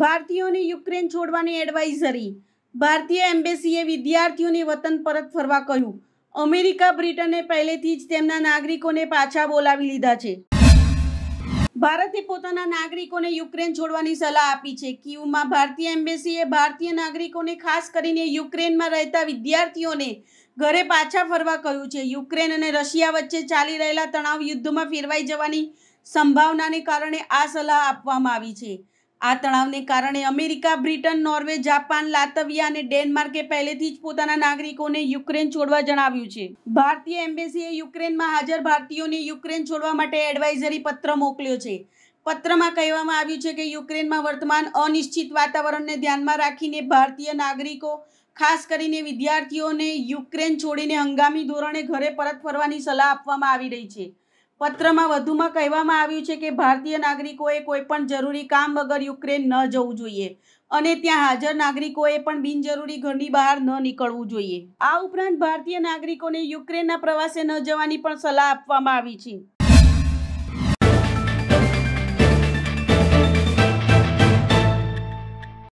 ભારતીયોને યુક્રેન છોડવાની એડવાઇઝરી ભારતીય એમ્બેસીએ વિદ્યાર્થીઓને વતન પરત ફરવા કહ્યું અમેરિકા બ્રિટને પહેલેથી જ તેમના નાગરિકોને પાછા બોલાવી લીધા છે ભારતે પોતાના નાગરિકોને યુક્રેન છોડવાની સલાહ આપી છે કીવમાં ભારતીય એમ્બેસીએ ભારતીય નાગરિકોને ખાસ કરીને યુક્રેનમાં રહેતા વિદ્યાર્થીઓને ઘરે પાછા ફરવા કહ્યું છે યુક્રેન અને રશિયા વચ્ચે ચાલી રહેલા તણાવ યુદ્ધમાં ફેરવાઈ જવાની સંભાવનાને કારણે આ સલાહ આપવામાં આવી છે આ તણાવને કારણે America Britain Norway Japan Latvia અને ડેનમાર્કે પહેલેથી જ પોતાના નાગરિકોને યુક્રેન છોડવા જણાવ્યું છે ભારતીય એમ્બેસીએ યુક્રેનમાં હાજર ભારતીયોને યુક્રેન છોડવા માટે એડવાઇઝરી પત્ર મોકલ્યો છે પત્રમાં કહેવામાં આવ્યું છે કે યુક્રેનમાં વર્તમાન અનિશ્ચિત વાતાવરણને ધ્યાનમાં રાખીને ભારતીય નાગરિકો ખાસ કરીને વિદ્યાર્થીઓને યુક્રેન છોડીને હંગામી ધોરણે ઘરે પરત ફરવાની સલાહ આપવામાં આવી રહી છે પત્રમાં વધુમાં કહેવામાં આવ્યું છે કે ભારતીય નાગરિકોએ કોઈપણ જરૂરી કામ વગર યુક્રેન ન જવું જોઈએ અને ત્યાં હાજર નાગરિકોએ પણ બિનજરૂરી ઘરની બહાર ન નીકળવું જોઈએ આ ઉપરાંત ભારતીય નાગરિકોને યુક્રેનના પ્રવાસે ન જવાની પણ સલાહ આપવામાં આવી છે